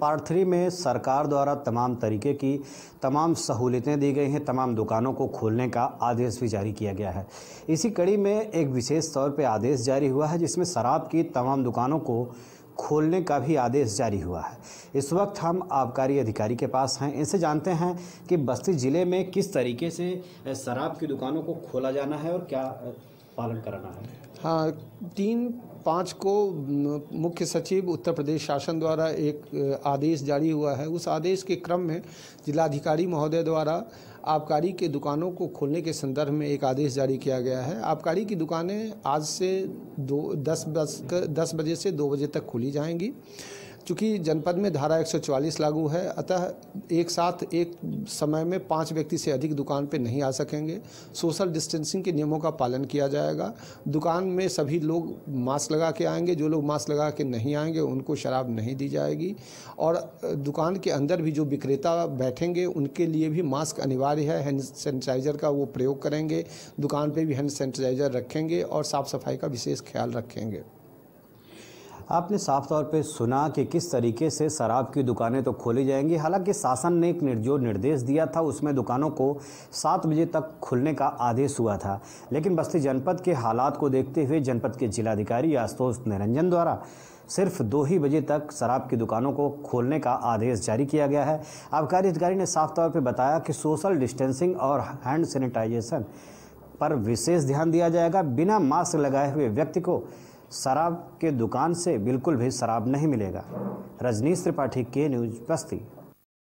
part three में सरकार द्वारा तमाम तरीके की तमाम सहूलियतें दी गई हैं तमाम दुकानों को खोलने का आदेश भी जारी किया गया है इसी कड़ी में एक विशेष तौर पर आदेश जारी हुआ है जिसमें शराब की तमाम दुकानों को खोलने का भी आदेश जारी हुआ है इस वक्त हम आबकारी अधिकारी के पास हैं इनसे जानते हैं कि बस्ती ज़िले में किस तरीके से शराब की दुकानों को खोला जाना है और क्या पालन कराना है हाँ तीन पाँच को मुख्य सचिव उत्तर प्रदेश शासन द्वारा एक आदेश जारी हुआ है उस आदेश के क्रम में जिलाधिकारी महोदय द्वारा आबकारी के दुकानों को खोलने के संदर्भ में एक आदेश जारी किया गया है आबकारी की दुकानें आज से दो दस बज दस बजे से दो बजे तक खोली जाएंगी चूँकि जनपद में धारा 144 लागू है अतः एक साथ एक समय में पाँच व्यक्ति से अधिक दुकान पर नहीं आ सकेंगे सोशल डिस्टेंसिंग के नियमों का पालन किया जाएगा दुकान में सभी लोग मास्क लगा के आएंगे जो लोग मास्क लगा के नहीं आएंगे उनको शराब नहीं दी जाएगी और दुकान के अंदर भी जो विक्रेता बैठेंगे उनके लिए भी मास्क अनिवार्य है हैंड सैनिटाइज़र का वो प्रयोग करेंगे दुकान पे भी हैंड सैनिटाइज़र रखेंगे और साफ़ सफाई का विशेष ख्याल रखेंगे आपने साफ तौर पे सुना कि किस तरीके से शराब की दुकानें तो खोली जाएंगी हालांकि शासन ने एक जो निर्देश दिया था उसमें दुकानों को सात बजे तक खुलने का आदेश हुआ था लेकिन बस्ती जनपद के हालात को देखते हुए जनपद के जिलाधिकारी आशुतोष निरंजन द्वारा सिर्फ दो ही बजे तक शराब की दुकानों को खोलने का आदेश जारी किया गया है आबकारी अधिकारी ने साफ तौर पर बताया कि सोशल डिस्टेंसिंग और हैंड सैनिटाइजेशन पर विशेष ध्यान दिया जाएगा बिना मास्क लगाए हुए व्यक्ति को शराब के दुकान से बिल्कुल भी शराब नहीं मिलेगा रजनीश त्रिपाठी के न्यूज बस्ती